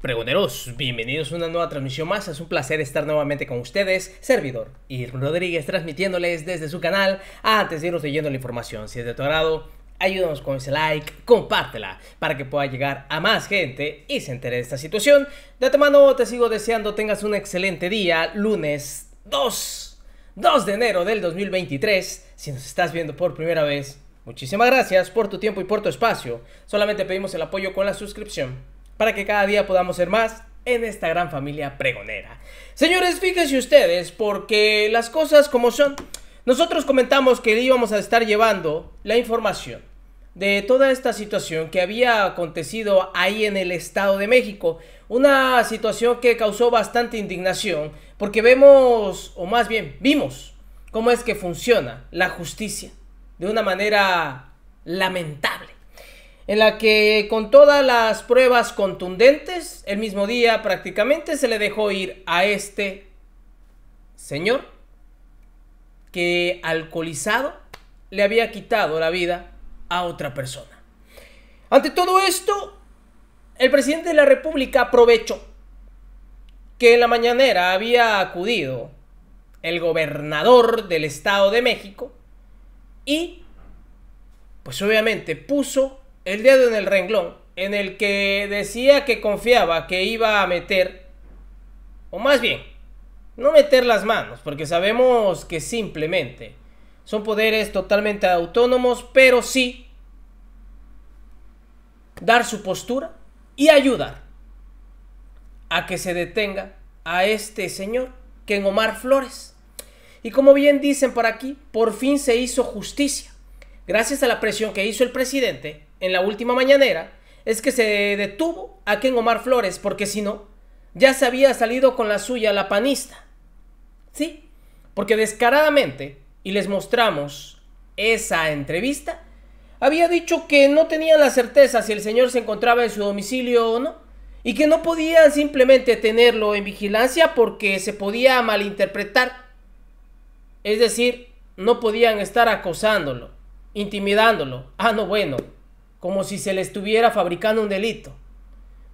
Pregoneros, bienvenidos a una nueva transmisión más, es un placer estar nuevamente con ustedes, servidor y Rodríguez transmitiéndoles desde su canal, antes de irnos leyendo la información, si es de tu agrado, ayúdanos con ese like, compártela para que pueda llegar a más gente y se entere de esta situación. De mano, te sigo deseando tengas un excelente día, lunes 2, 2 de enero del 2023. Si nos estás viendo por primera vez, muchísimas gracias por tu tiempo y por tu espacio. Solamente pedimos el apoyo con la suscripción para que cada día podamos ser más en esta gran familia pregonera. Señores, fíjense ustedes, porque las cosas como son, nosotros comentamos que íbamos a estar llevando la información de toda esta situación que había acontecido ahí en el Estado de México. Una situación que causó bastante indignación, porque vemos, o más bien, vimos cómo es que funciona la justicia de una manera lamentable, en la que con todas las pruebas contundentes, el mismo día prácticamente se le dejó ir a este señor que alcoholizado le había quitado la vida a otra persona. Ante todo esto, el presidente de la República aprovechó que en la mañanera había acudido el gobernador del Estado de México, y pues obviamente puso el dedo en el renglón en el que decía que confiaba que iba a meter, o más bien, no meter las manos, porque sabemos que simplemente son poderes totalmente autónomos, pero sí dar su postura y ayudar a que se detenga a este señor, que en Omar Flores. Y como bien dicen por aquí, por fin se hizo justicia. Gracias a la presión que hizo el presidente en la última mañanera, es que se detuvo a Ken Omar Flores, porque si no, ya se había salido con la suya la panista. ¿Sí? Porque descaradamente, y les mostramos esa entrevista, había dicho que no tenía la certeza si el señor se encontraba en su domicilio o no, y que no podían simplemente tenerlo en vigilancia porque se podía malinterpretar es decir, no podían estar acosándolo, intimidándolo. Ah, no, bueno, como si se le estuviera fabricando un delito.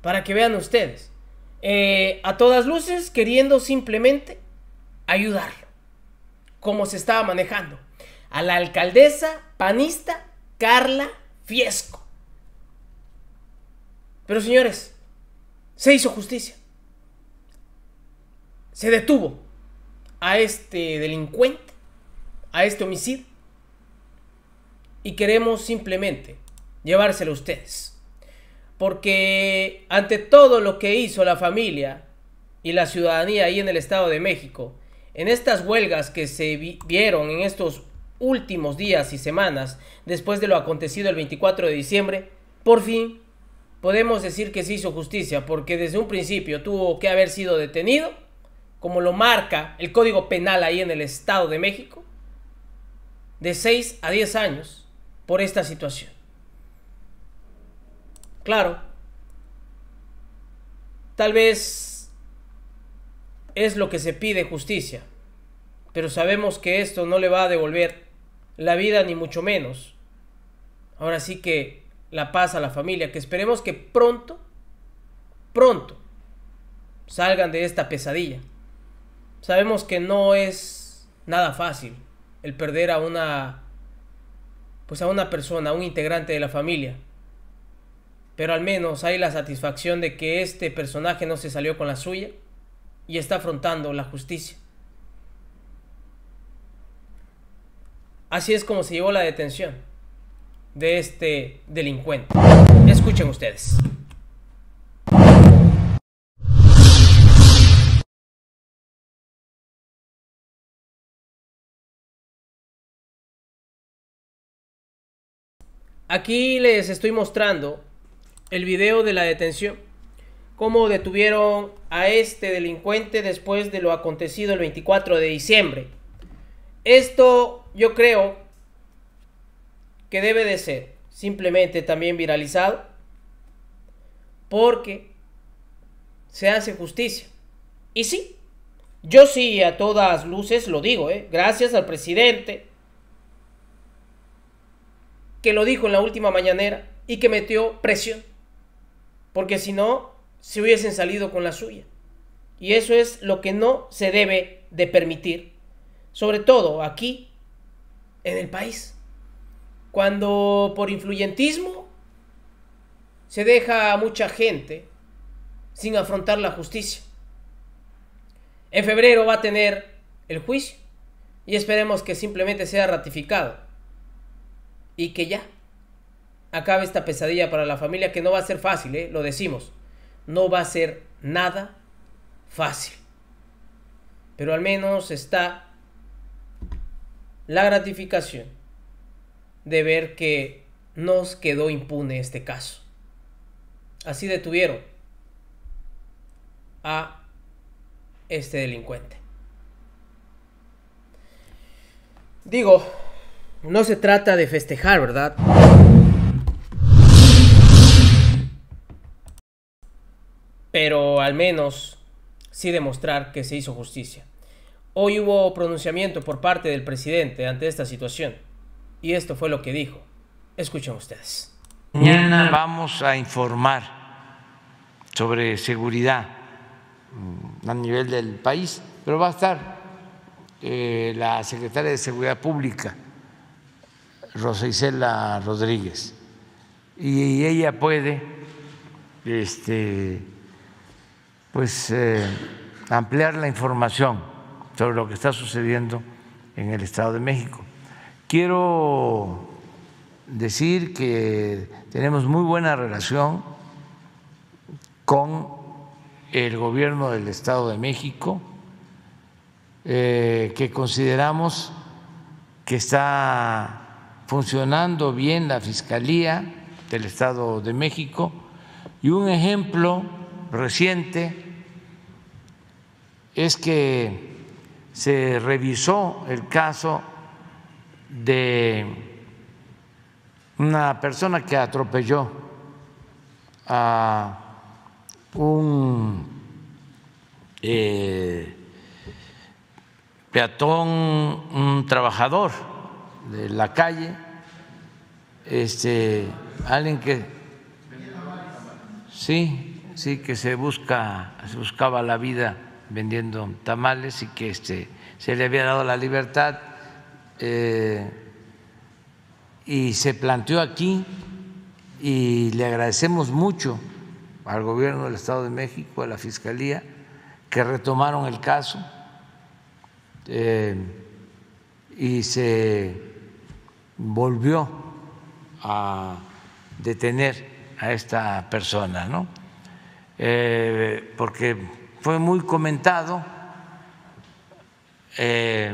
Para que vean ustedes. Eh, a todas luces, queriendo simplemente ayudarlo. Como se estaba manejando. A la alcaldesa panista Carla Fiesco. Pero señores, se hizo justicia. Se detuvo a este delincuente, a este homicidio. Y queremos simplemente llevárselo a ustedes. Porque ante todo lo que hizo la familia y la ciudadanía ahí en el Estado de México, en estas huelgas que se vieron en estos últimos días y semanas después de lo acontecido el 24 de diciembre, por fin podemos decir que se hizo justicia, porque desde un principio tuvo que haber sido detenido como lo marca el Código Penal ahí en el Estado de México, de 6 a 10 años por esta situación. Claro, tal vez es lo que se pide justicia, pero sabemos que esto no le va a devolver la vida ni mucho menos. Ahora sí que la paz a la familia, que esperemos que pronto, pronto, salgan de esta pesadilla. Sabemos que no es nada fácil el perder a una pues a una persona, a un integrante de la familia. Pero al menos hay la satisfacción de que este personaje no se salió con la suya y está afrontando la justicia. Así es como se llevó la detención de este delincuente. Escuchen ustedes. Aquí les estoy mostrando el video de la detención. Cómo detuvieron a este delincuente después de lo acontecido el 24 de diciembre. Esto yo creo que debe de ser simplemente también viralizado porque se hace justicia. Y sí, yo sí a todas luces lo digo, ¿eh? gracias al presidente que lo dijo en la última mañanera y que metió presión. Porque si no, se hubiesen salido con la suya. Y eso es lo que no se debe de permitir. Sobre todo aquí, en el país. Cuando por influyentismo se deja a mucha gente sin afrontar la justicia. En febrero va a tener el juicio y esperemos que simplemente sea ratificado y que ya acabe esta pesadilla para la familia que no va a ser fácil, ¿eh? lo decimos, no va a ser nada fácil. Pero al menos está la gratificación de ver que nos quedó impune este caso. Así detuvieron a este delincuente. Digo, no se trata de festejar, ¿verdad? Pero al menos sí demostrar que se hizo justicia. Hoy hubo pronunciamiento por parte del presidente ante esta situación y esto fue lo que dijo. Escuchen ustedes. Mañana vamos a informar sobre seguridad mm, a nivel del país, pero va a estar eh, la secretaria de Seguridad Pública Rosa Isela Rodríguez, y ella puede este, pues, eh, ampliar la información sobre lo que está sucediendo en el Estado de México. Quiero decir que tenemos muy buena relación con el gobierno del Estado de México, eh, que consideramos que está funcionando bien la Fiscalía del Estado de México y un ejemplo reciente es que se revisó el caso de una persona que atropelló a un eh, peatón, un trabajador de la calle, este, alguien que sí, sí que se busca, se buscaba la vida vendiendo tamales y que este, se le había dado la libertad eh, y se planteó aquí y le agradecemos mucho al gobierno del Estado de México, a la Fiscalía, que retomaron el caso eh, y se volvió a detener a esta persona, ¿no? Eh, porque fue muy comentado, eh,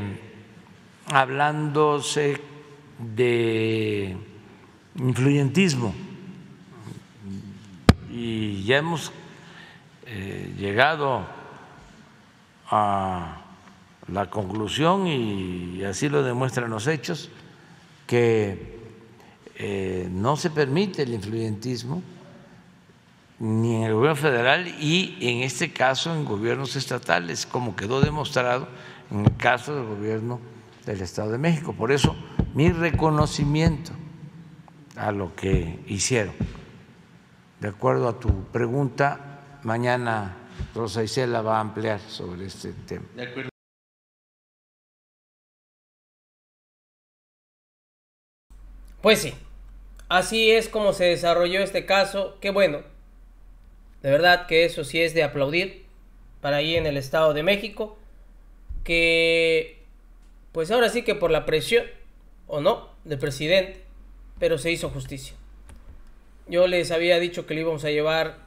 hablándose de influyentismo. Y ya hemos eh, llegado a la conclusión, y así lo demuestran los hechos, que eh, no se permite el influyentismo ni en el gobierno federal y en este caso en gobiernos estatales, como quedó demostrado en el caso del gobierno del Estado de México. Por eso mi reconocimiento a lo que hicieron. De acuerdo a tu pregunta, mañana Rosa Isela va a ampliar sobre este tema. Pues sí, así es como se desarrolló este caso, que bueno, de verdad que eso sí es de aplaudir para ahí en el Estado de México, que pues ahora sí que por la presión, o no, del presidente, pero se hizo justicia. Yo les había dicho que le íbamos a llevar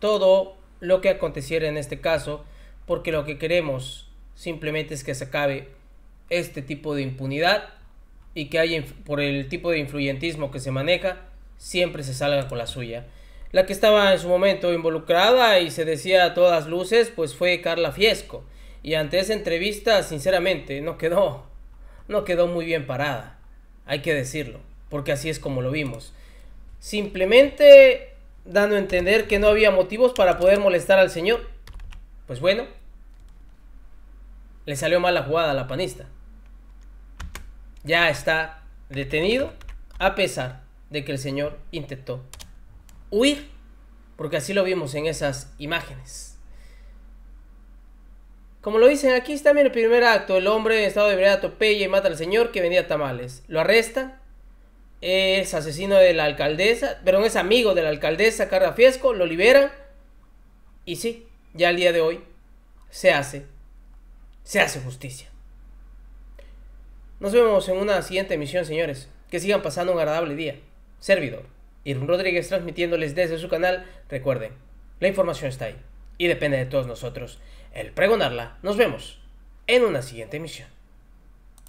todo lo que aconteciera en este caso, porque lo que queremos simplemente es que se acabe este tipo de impunidad y que hay por el tipo de influyentismo que se maneja, siempre se salga con la suya. La que estaba en su momento involucrada y se decía a todas luces, pues fue Carla Fiesco. Y ante esa entrevista, sinceramente, no quedó, no quedó muy bien parada. Hay que decirlo, porque así es como lo vimos. Simplemente dando a entender que no había motivos para poder molestar al señor. Pues bueno, le salió mal la jugada a la panista ya está detenido a pesar de que el señor intentó huir, porque así lo vimos en esas imágenes. Como lo dicen aquí, está bien el primer acto. El hombre en estado de ebriedad atropella y mata al señor que vendía tamales. Lo arresta. Es asesino de la alcaldesa, perdón, es amigo de la alcaldesa Carla Fiesco. Lo libera. Y sí, ya al día de hoy se hace, se hace justicia. Nos vemos en una siguiente emisión, señores. Que sigan pasando un agradable día. Servidor. Irm Rodríguez transmitiéndoles desde su canal. Recuerden, la información está ahí y depende de todos nosotros el pregonarla. Nos vemos en una siguiente emisión.